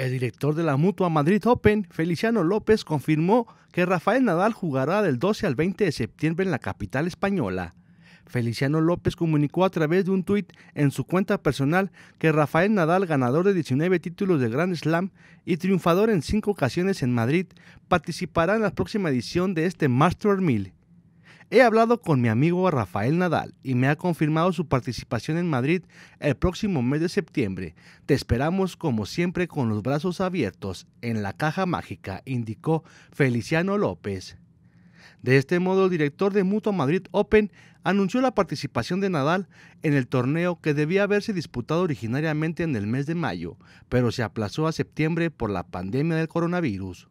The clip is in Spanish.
El director de la Mutua Madrid Open, Feliciano López, confirmó que Rafael Nadal jugará del 12 al 20 de septiembre en la capital española. Feliciano López comunicó a través de un tuit en su cuenta personal que Rafael Nadal, ganador de 19 títulos de Grand Slam y triunfador en cinco ocasiones en Madrid, participará en la próxima edición de este Master 1000. He hablado con mi amigo Rafael Nadal y me ha confirmado su participación en Madrid el próximo mes de septiembre. Te esperamos como siempre con los brazos abiertos en la caja mágica, indicó Feliciano López. De este modo, el director de Mutua Madrid Open anunció la participación de Nadal en el torneo que debía haberse disputado originariamente en el mes de mayo, pero se aplazó a septiembre por la pandemia del coronavirus.